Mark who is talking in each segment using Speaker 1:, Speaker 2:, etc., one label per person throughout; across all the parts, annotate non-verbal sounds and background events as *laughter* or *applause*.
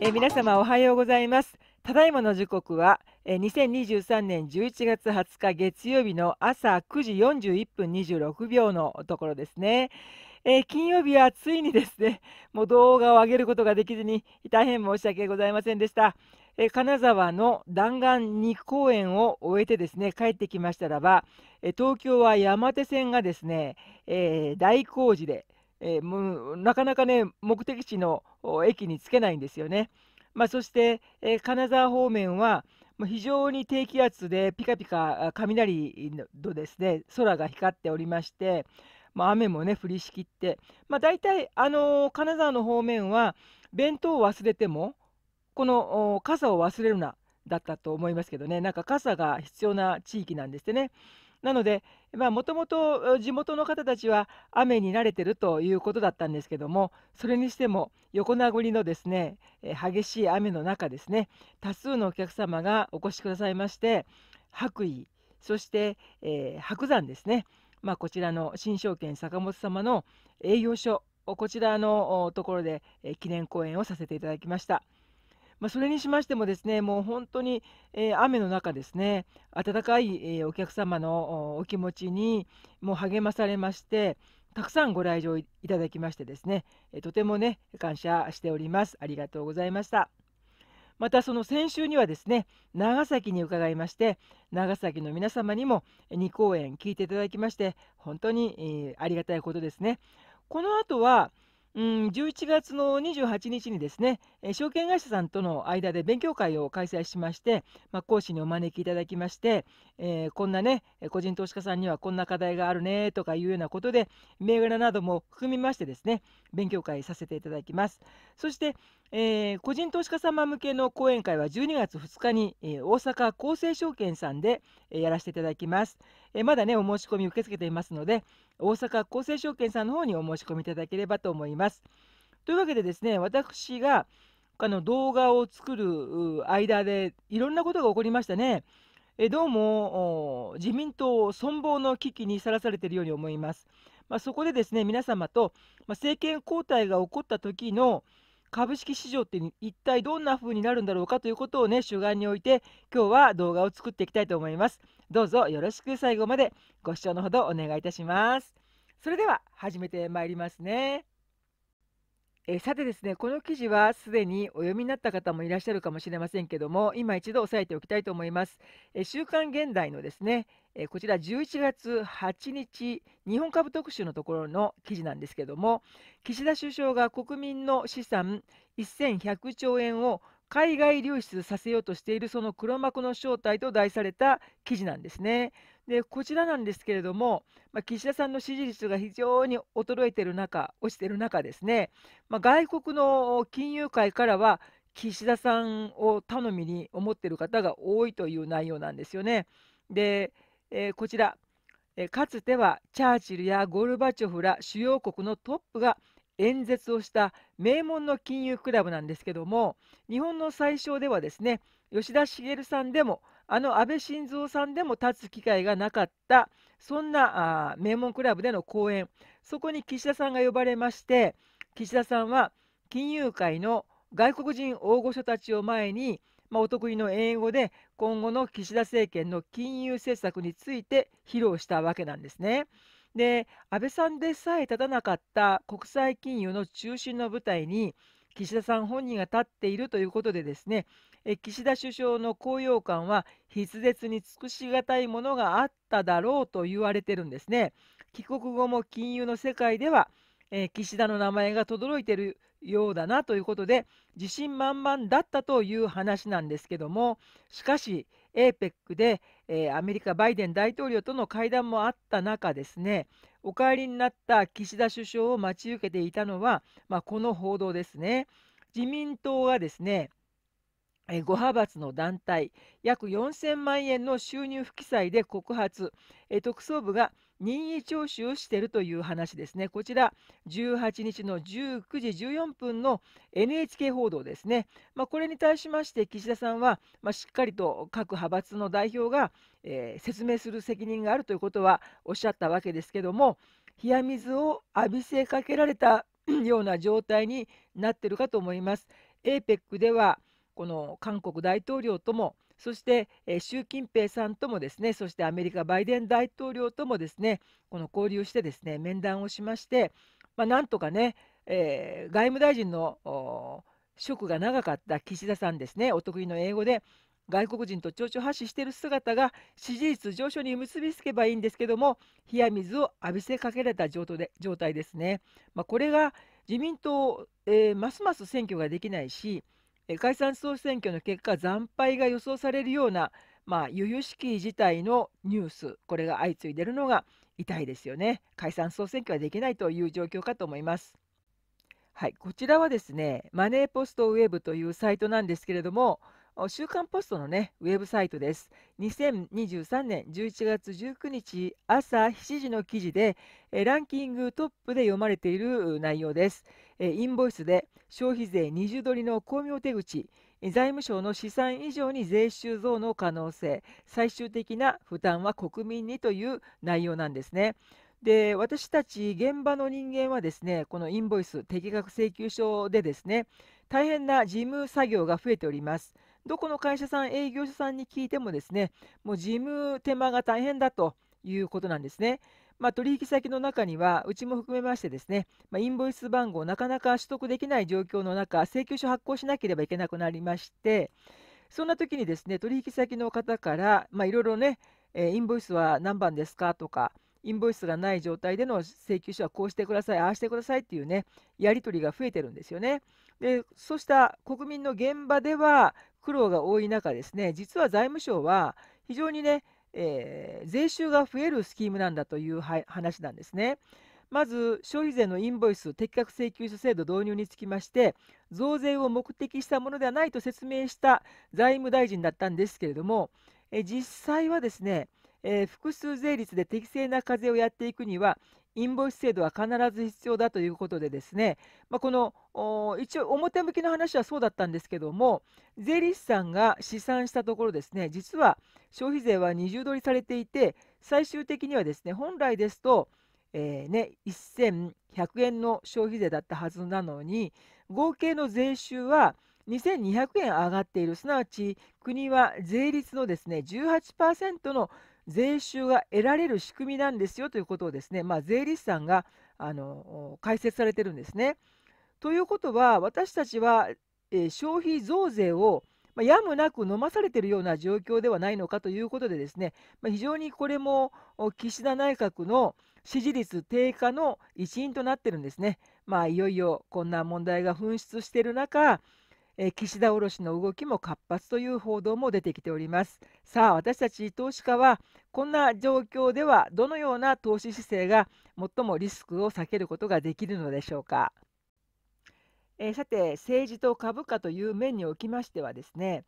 Speaker 1: え皆様おはようございますただいまの時刻は2023年11月20日月曜日の朝9時41分26秒のところですね、えー、金曜日はついにですねもう動画を上げることができずに大変申し訳ございませんでしたえ金沢の弾丸2公演を終えてですね帰ってきましたらば、東京は山手線がですね、えー、大工事でえー、もうなかなかね目的地の駅に着けないんですよね。まあ、そして、えー、金沢方面は非常に低気圧でピカピカ雷のですね空が光っておりまして、まあ、雨もね降りしきって、まあ、大体あの金沢の方面は弁当を忘れてもこの傘を忘れるなだったと思いますけどねなんか傘が必要な地域なんですね。なので、もともと地元の方たちは雨に慣れてるということだったんですけども、それにしても横殴りのですね、激しい雨の中ですね、多数のお客様がお越しくださいまして、白衣、そして、えー、白山ですね、まあ、こちらの新証券坂本様の営業所、こちらのところで記念講演をさせていただきました。まあ、それにしましてもですねもう本当に、えー、雨の中ですね温かい、えー、お客様のお気持ちにもう励まされましてたくさんご来場いただきましてですね、えー、とてもね感謝しておりますありがとうございましたまたその先週にはですね長崎に伺いまして長崎の皆様にも2公演聞いていただきまして本当に、えありがたいことですねこの後はうん、11月の28日にですね、え証券会社さんとの間で勉強会を開催しまして、まあ、講師にお招きいただきまして、えー、こんなね個人投資家さんにはこんな課題があるねとかいうようなことで銘柄なども含みましてですね勉強会させていただきますそしてえー、個人投資家様向けの講演会は12月2日に、えー、大阪厚生証券さんで、えー、やらせていただきます、えまだねお申し込み受け付けていますので大阪厚生証券さんの方にお申し込みいただければと思いますというわけでですね私がの動画を作る間でいろんなことが起こりましたねえどうも自民党存亡の危機にさらされているように思います、まあ、そこでですね皆様と、まあ、政権交代が起こった時の株式市場って一体どんな風になるんだろうかということをね主眼において今日は動画を作っていきたいと思いますどうぞよろしく最後までご視聴のほどお願いいたしますそれでは始めてまいりますねえー、さてですねこの記事はすでにお読みになった方もいらっしゃるかもしれませんけども今一度押さえておきたいと思います、えー、週刊現代のですね、えー、こちら11月8日日本株特集のところの記事なんですけども岸田首相が国民の資産1100兆円を海外流出させようとしているその黒幕の正体と題された記事なんですね。でこちらなんですけれども、まあ、岸田さんの支持率が非常に衰えている中落ちている中ですね、まあ、外国の金融界からは岸田さんを頼みに思っている方が多いという内容なんですよね。で、えー、こちら、えー、かつてはチャーチルやゴルバチョフら主要国のトップが演説をした名門の金融クラブなんですけども日本の最小ではですね吉田茂さんでもあの安倍晋三さんでも立つ機会がなかったそんなあ名門クラブでの講演そこに岸田さんが呼ばれまして岸田さんは金融界の外国人大御所たちを前に、まあ、お得意の英語で今後の岸田政権の金融政策について披露したわけなんですね。で安倍さんでさえ立たなかった国際金融の中心の舞台に岸田さん本人が立っているということでですね岸田首相の高揚感は筆舌に尽くしがたいものがあっただろうと言われてるんですね。帰国後も金融の世界ではえ岸田の名前が轟いているようだなということで自信満々だったという話なんですけどもしかし APEC で、えアメリカバイデン大統領との会談もあった中ですねお帰りになった岸田首相を待ち受けていたのは、まあ、この報道ですね自民党がですね5派閥の団体約4000万円の収入不記載で告発特捜部が任意聴取をしているという話ですね、こちら、18日の19時14分の NHK 報道ですね、まあ、これに対しまして、岸田さんは、まあ、しっかりと各派閥の代表が、えー、説明する責任があるということはおっしゃったわけですけども、冷や水を浴びせかけられた *coughs* ような状態になっているかと思います。APEC ではこの韓国大統領ともそして、え習近平さんともですねそしてアメリカバイデン大統領ともですねこの交流してですね面談をしまして、まあ、なんとかね、えー、外務大臣の職が長かった岸田さんですねお得意の英語で外国人と蝶々発信している姿が支持率上昇に結びつけばいいんですけども冷や水を浴びせかけられた状態ですね、まあ、これが自民党、えー、ますます選挙ができないし解散・総選挙の結果惨敗が予想されるような、まあ、由々しき事態のニュースこれが相次いでるのが痛いですよね解散・総選挙はできないという状況かと思います。はい、こちらはですねマネーポストウェブというサイトなんですけれども週刊ポストのねウェブサイトです2023年11月19日朝7時の記事でランキングトップで読まれている内容ですインボイスで消費税20ドルの巧妙手口財務省の資産以上に税収増の可能性最終的な負担は国民にという内容なんですね。で私たち現場の人間はですねこのインボイス適格請求書でですね大変な事務作業が増えております。どこの会社さん営業所さんに聞いてもですねもう事務手間が大変だということなんですね。まあ、取引先の中には、うちも含めましてですね、まあ、インボイス番号をなかなか取得できない状況の中、請求書発行しなければいけなくなりまして、そんな時にですね、取引先の方から、まあ、いろいろね、えー、インボイスは何番ですかとか、インボイスがない状態での請求書はこうしてください、ああしてくださいっていうね、やり取りが増えてるんですよね。で、そうした国民の現場では苦労が多い中ですね、実は財務省は非常にね、えー、税収が増えるスキームなんだという話なんですね。まず消費税のインボイス適格請求書制度導入につきまして増税を目的したものではないと説明した財務大臣だったんですけれどもえ実際はですねえー、複数税率で適正な課税をやっていくにはインボイス制度は必ず必要だということでですね、まあ、この一応表向きの話はそうだったんですけども税理士さんが試算したところですね実は消費税は20取りされていて最終的にはですね本来ですと、えーね、1100円の消費税だったはずなのに合計の税収は2200円上がっているすなわち国は税率のですね18%の税収が得られる仕組みなんですよということをですね、まあ、税理士さんがあの解説されてるんですね。ということは私たちは、え消費増税をまやむなく飲まされているような状況ではないのかということでですね、ま非常にこれも岸田内閣の支持率低下の一因となってるんですね。まあ、いよいよこんな問題が噴出している中え岸田卸の動きも活発という報道も出てきておりますさあ私たち投資家はこんな状況ではどのような投資姿勢が最もリスクを避けることができるのでしょうかえさて政治と株価という面におきましてはですね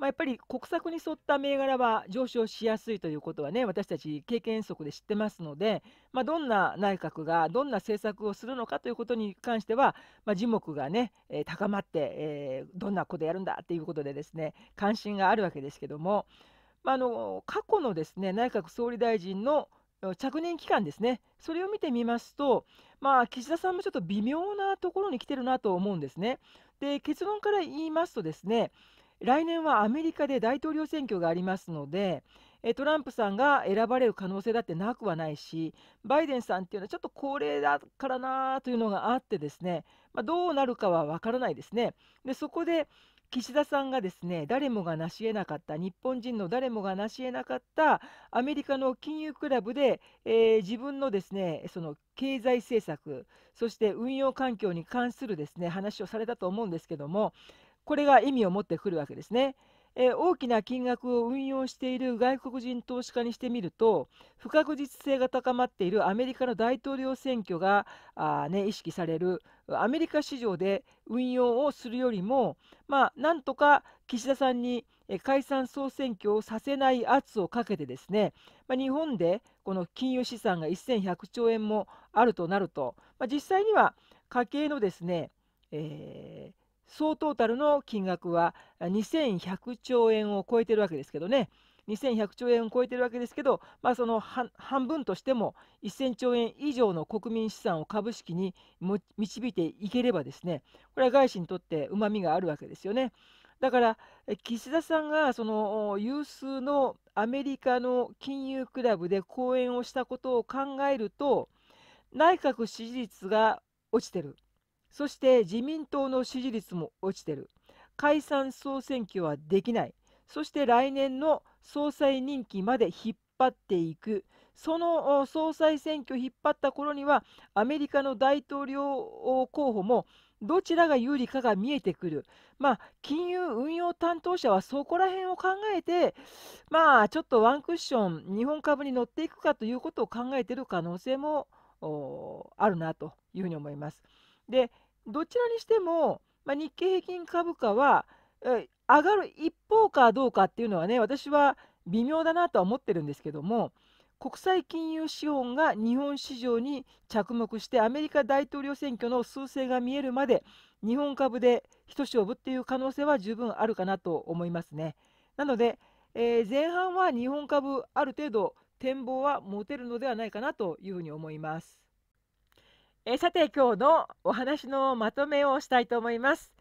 Speaker 1: まあ、やっぱり国策に沿った銘柄は上昇しやすいということはね私たち経験則で知ってますので、まあ、どんな内閣がどんな政策をするのかということに関しては、まあ、樹木がね、えー、高まって、えー、どんなことやるんだっていうことでですね関心があるわけですけども、まあ、あの過去のですね内閣総理大臣の着任期間ですね、それを見てみますと、まあ、岸田さんもちょっと微妙なところに来てるなと思うんですね。で結論から言いますとですね、来年はアメリカで大統領選挙がありますので、トランプさんが選ばれる可能性だってなくはないし、バイデンさんっていうのはちょっと高齢だからなというのがあってですね、まあ、どうなるかはわからないですね。でそこで岸田さんがですね誰もが成し得なかった日本人の誰もが成し得なかったアメリカの金融クラブで、えー、自分のですねその経済政策そして運用環境に関するですね話をされたと思うんですけどもこれが意味を持ってくるわけですね。え大きな金額を運用している外国人投資家にしてみると不確実性が高まっているアメリカの大統領選挙があ、ね、意識されるアメリカ市場で運用をするよりも、まあ、なんとか岸田さんに解散・総選挙をさせない圧をかけてですね、まあ、日本でこの金融資産が1100兆円もあるとなると、まあ、実際には家計のですね、えー総トータルの金額は2100兆円を超えてるわけですけどね2100兆円を超えてるわけですけど、まあ、その半分としても1000兆円以上の国民資産を株式に導いていければですねこれは外資にとってうまみがあるわけですよね。だから岸田さんがその有数のアメリカの金融クラブで講演をしたことを考えると内閣支持率が落ちてるそして自民党の支持率も落ちてる。解散総選挙はできない。そして来年の総裁任期まで引っ張っていく。その総裁選挙引っ張った頃にはアメリカの大統領候補もどちらが有利かが見えてくる、まあ、金融運用担当者はそこら辺を考えて、まあ、ちょっとワンクッション、日本株に乗っていくかということを考えている可能性もあるなというふうに思います。でどちらにしても、まあ、日経平均株価は上がる一方かどうかっていうのはね私は微妙だなとは思ってるんですけども国際金融資本が日本市場に着目してアメリカ大統領選挙の趨勢が見えるまで日本株で一勝負っていう可能性は十分あるかなと思いますね。なので、えー、前半は日本株ある程度展望は持てるのではないかなというふうに思います。えさて今日のお話のまとめをしたいと思います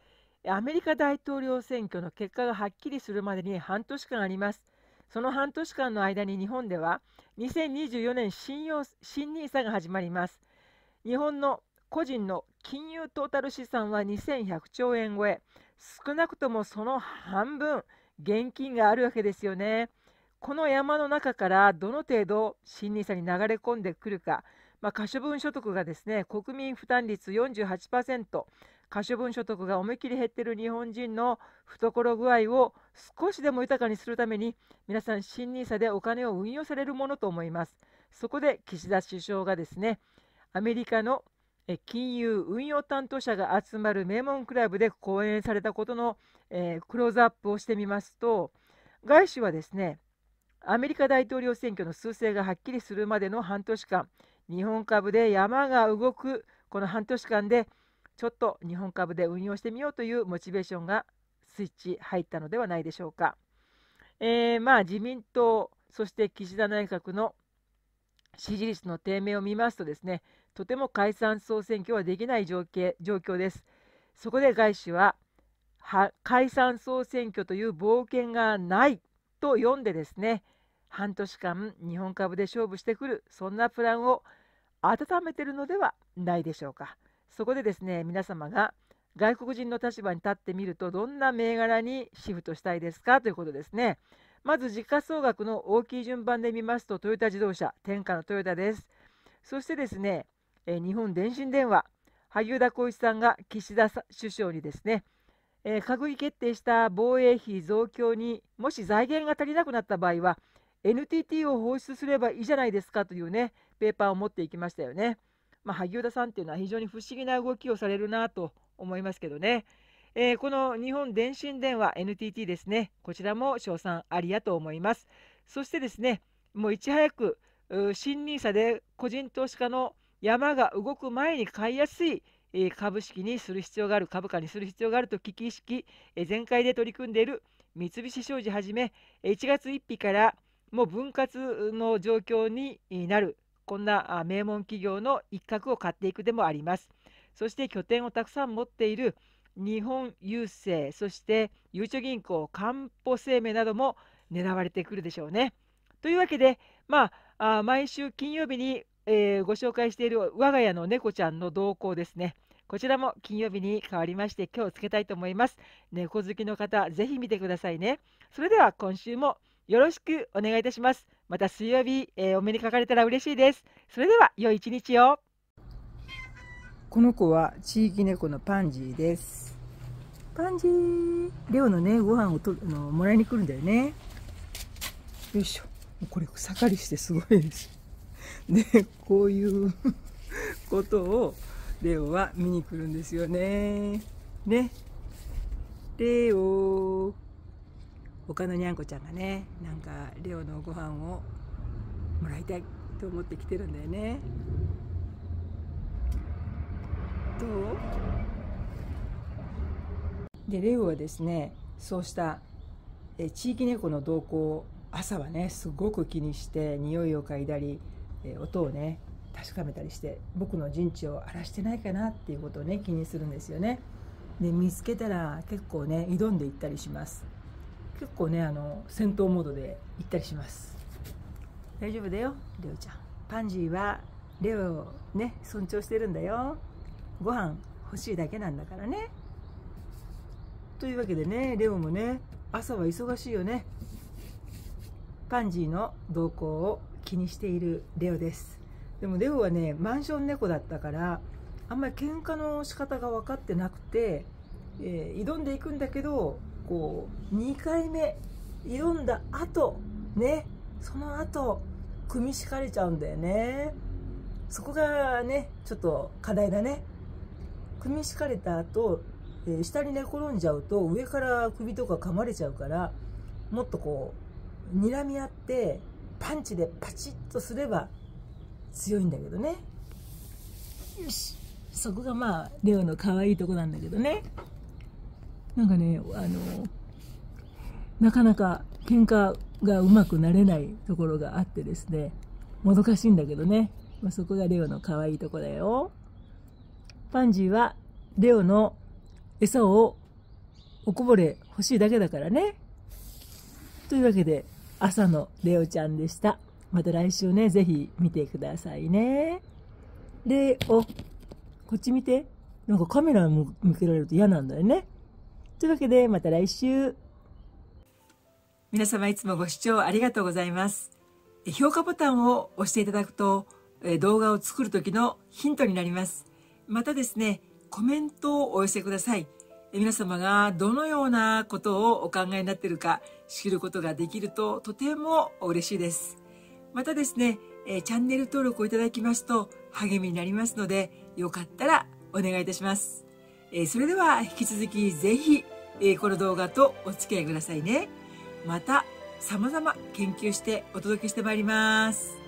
Speaker 1: アメリカ大統領選挙の結果がはっきりするまでに半年間ありますその半年間の間に日本では2024年信用新ニーサが始まります日本の個人の金融トータル資産は2100兆円超え少なくともその半分現金があるわけですよねこの山の中からどの程度新ニーサに流れ込んでくるかまあ、可処分所得がですね国民負担率48%可処分所得が思い切り減っている日本人の懐具合を少しでも豊かにするために皆さん新 n i でお金を運用されるものと思いますそこで岸田首相がですねアメリカの金融運用担当者が集まる名門クラブで講演されたことの、えー、クローズアップをしてみますと外資はですねアメリカ大統領選挙の数勢がはっきりするまでの半年間日本株で山が動くこの半年間でちょっと日本株で運用してみようというモチベーションがスイッチ入ったのではないでしょうか。えー、まあ自民党そして岸田内閣の支持率の低迷を見ますとですねとても解散総選挙はできない状況ですそこで外資は解散総選挙という冒険がないと読んでですね半年間日本株で勝負してくるそんなプランを温めてるのではないでしょうか。そこでですね皆様が外国人の立場に立ってみるとどんな銘柄にシフトしたいですかということですね。まず時価総額の大きい順番で見ますとトヨタ自動車天下のトヨタです。そしてですね日本電信電話萩生田光一さんが岸田首相にですね、閣議決定した防衛費増強にもし財源が足りなくなった場合は NTT を放出すればいいじゃないですかというねペーパーを持っていきましたよね。まあ、萩生田さんっていうのは非常に不思議な動きをされるなと思いますけどね。えー、この日本電信電話 NTT ですね、こちらも賞賛ありやと思います。そしてですね、もういち早く新 n i s で個人投資家の山が動く前に買いやすい株式にする必要がある、株価にする必要があると危機意識、全開で取り組んでいる三菱商事はじめ、1月1日からもう分割の状況になるこんな名門企業の一角を買っていくでもあります。そして拠点をたくさん持っている日本郵政、そしてゆうちょ銀行、かぽ生命なども狙われてくるでしょうね。というわけで、まあ、毎週金曜日に、えー、ご紹介している我が家の猫ちゃんの動向ですね。こちらも金曜日に変わりまして今日つけたいと思います。猫好きの方、ぜひ見てくださいね。それでは今週もよろしくお願いいたしますまた水曜日、えー、お目にかかれたら嬉しいですそれでは良い一日をこの子は地域猫のパンジーですパンジーレオのねご飯をとのもらいに来るんだよねよいしょこれ草刈りしてすごいですで *laughs* こういう *laughs* ことをレオは見に来るんですよねねレオ他のにゃんこちゃんがねなんかレオのご飯をもらいたいと思って来てるんだよねどうでレオはですねそうしたえ地域猫の動向を朝はねすごく気にして匂いを嗅いだりえ音をね確かめたりして僕の陣地を荒らしてないかなっていうことをね気にするんですよねで見つけたら結構ね挑んでいったりします結構ねあの戦闘モードで行ったりします大丈夫だよレオちゃんパンジーはレオをね尊重してるんだよご飯欲しいだけなんだからねというわけでねレオもね朝は忙しいよねパンジーの動向を気にしているレオですでもレオはねマンション猫だったからあんまり喧嘩の仕方が分かってなくて、えー、挑んでいくんだけどこう2回目挑んだ後ねその後組み敷かれちゃうんだよねそこがねちょっと課題だね組み敷かれた後、えー、下に寝転んじゃうと上から首とか噛まれちゃうからもっとこう睨み合ってパンチでパチッとすれば強いんだけどねよしそこがまあレオの可愛いとこなんだけどねなんかねあのなかなか喧嘩がうまくなれないところがあってですねもどかしいんだけどね、まあ、そこがレオの可愛いとこだよパンジーはレオの餌をおこぼれ欲しいだけだからねというわけで朝のレオちゃんでしたまた来週ねぜひ見てくださいねレオこっち見てなんかカメラ向けられると嫌なんだよねというわけで、また来週。皆様いつもご視聴ありがとうございます。評価ボタンを押していただくと、動画を作る時のヒントになります。またですね、コメントをお寄せください。皆様がどのようなことをお考えになっているか知ることができるととても嬉しいです。またですね、チャンネル登録をいただきますと励みになりますので、よかったらお願いいたします。えそれでは引き続きぜひ、えこの動画とお付き合いくださいね。また様々研究してお届けしてまいります。